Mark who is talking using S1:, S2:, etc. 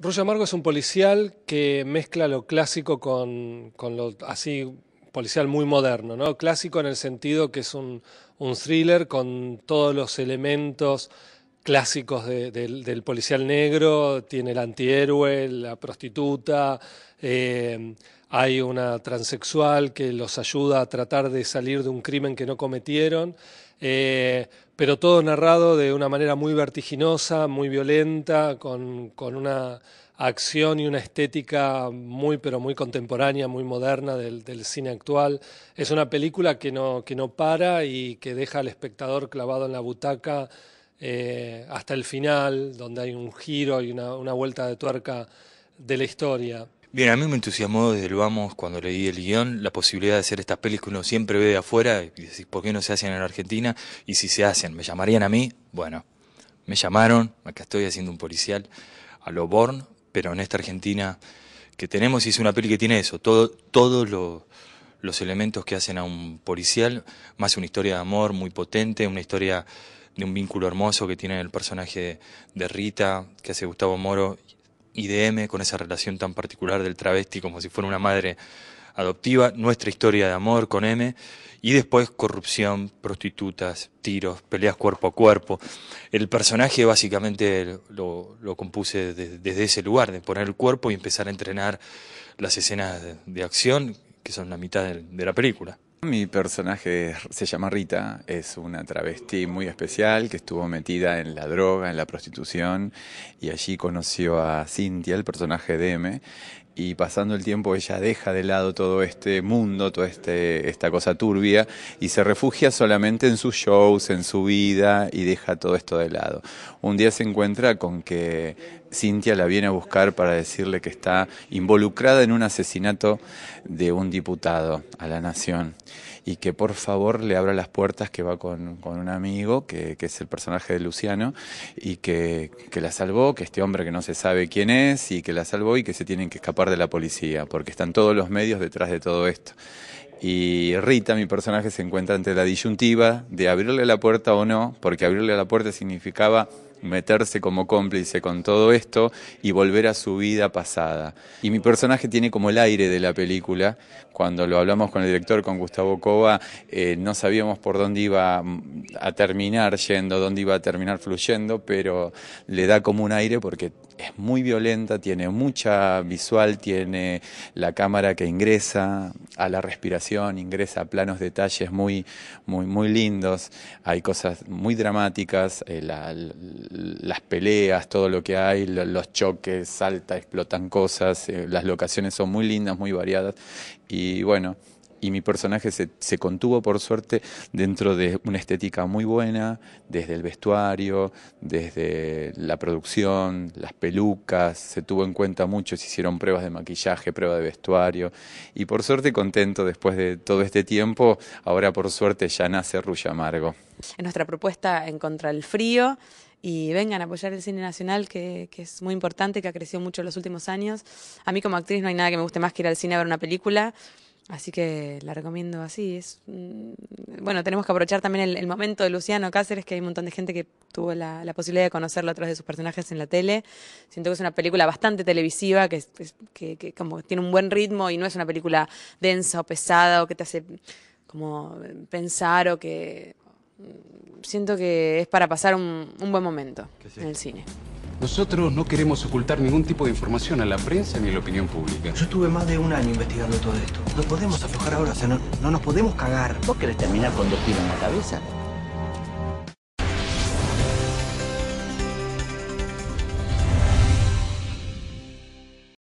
S1: Ruy Amargo es un policial que mezcla lo clásico con, lo así policial muy moderno, ¿no? Clásico en el sentido que es un, thriller con todos los elementos clásicos del, policial negro, tiene el antihéroe, la prostituta, eh, hay una transexual que los ayuda a tratar de salir de un crimen que no cometieron eh, pero todo narrado de una manera muy vertiginosa, muy violenta, con, una acción y una estética muy, pero muy contemporánea, muy moderna del, cine actual. Es una película que no, para y que deja al espectador clavado en la butaca eh, hasta el final, donde hay un giro y una vuelta de tuerca de la historia.
S2: Bien, a mí me entusiasmó desde el vamos cuando leí el guión la posibilidad de hacer estas pelis que uno siempre ve de afuera y decís, ¿por qué no se hacen en Argentina? Y si se hacen, ¿me llamarían a mí? Bueno, me llamaron, acá estoy haciendo un policial a lo Born, pero en esta Argentina que tenemos y es una peli que tiene eso, todo, todos los elementos que hacen a un policial, más una historia de amor muy potente, una historia de un vínculo hermoso que tiene el personaje de Rita, que hace Gustavo Moro de M con esa relación tan particular del travesti como si fuera una madre adoptiva, nuestra historia de amor con M, y después corrupción, prostitutas, tiros, peleas cuerpo a cuerpo. El personaje básicamente lo, lo compuse desde, ese lugar, de poner el cuerpo y empezar a entrenar las escenas de, acción, que son la mitad
S3: de la película. Mi personaje se llama Rita, es una travesti muy especial que estuvo metida en la droga, en la prostitución y allí conoció a Cintia, el personaje de M, y pasando el tiempo ella deja de lado todo este mundo, toda este, esta cosa turbia y se refugia solamente en sus shows, en su vida y deja todo esto de lado. Un día se encuentra con que Cintia la viene a buscar para decirle que está involucrada en un asesinato de un diputado a la nación y que por favor le abra las puertas que va con, un amigo, que, es el personaje de Luciano, y que, que, la salvó, que este hombre que no se sabe quién es, y que la salvó y que se tienen que escapar de la policía, porque están todos los medios detrás de todo esto. Y Rita, mi personaje, se encuentra ante la disyuntiva de abrirle la puerta o no, porque abrirle la puerta significaba meterse como cómplice con todo esto y volver a su vida pasada. Y mi personaje tiene como el aire de la película. Cuando lo hablamos con el director, con Gustavo Cova, eh, no sabíamos por dónde iba a terminar yendo, dónde iba a terminar fluyendo, pero le da como un aire porque es muy violenta, tiene mucha visual, tiene la cámara que ingresa a la respiración ingresa a planos detalles muy, muy, muy lindos, hay cosas muy dramáticas, eh, las peleas, todo lo que hay, los choques, salta, explotan cosas, eh, las locaciones son muy lindas, muy variadas y bueno, y mi personaje se, contuvo, por suerte, dentro de una estética muy buena, desde el vestuario, desde la producción, las pelucas, se tuvo en cuenta mucho, se hicieron pruebas de maquillaje, pruebas de vestuario, y por suerte contento después de todo este tiempo, ahora por suerte ya nace Ruy Amargo.
S4: En nuestra propuesta en Contra el Frío, y vengan a apoyar el cine nacional, que, que, es muy importante, que ha crecido mucho en los últimos años. A mí como actriz no hay nada que me guste más que ir al cine a ver una película. Así que la recomiendo así. Es, bueno, tenemos que aprovechar también el, momento de Luciano Cáceres, que hay un montón de gente que tuvo la, posibilidad de conocerlo a través de sus personajes en la tele. Siento que es una película bastante televisiva, que, que, como tiene un buen ritmo y no es una película densa o pesada o que te hace como pensar o que mm, siento que es para pasar un, buen momento en el cine.
S2: Nosotros no queremos ocultar ningún tipo de información a la prensa ni a la opinión pública.
S1: Yo estuve más de un año investigando todo esto. No podemos aflojar ahora, o sea, no, nos podemos cagar. ¿Vos querés terminar con dos tiros en la cabeza?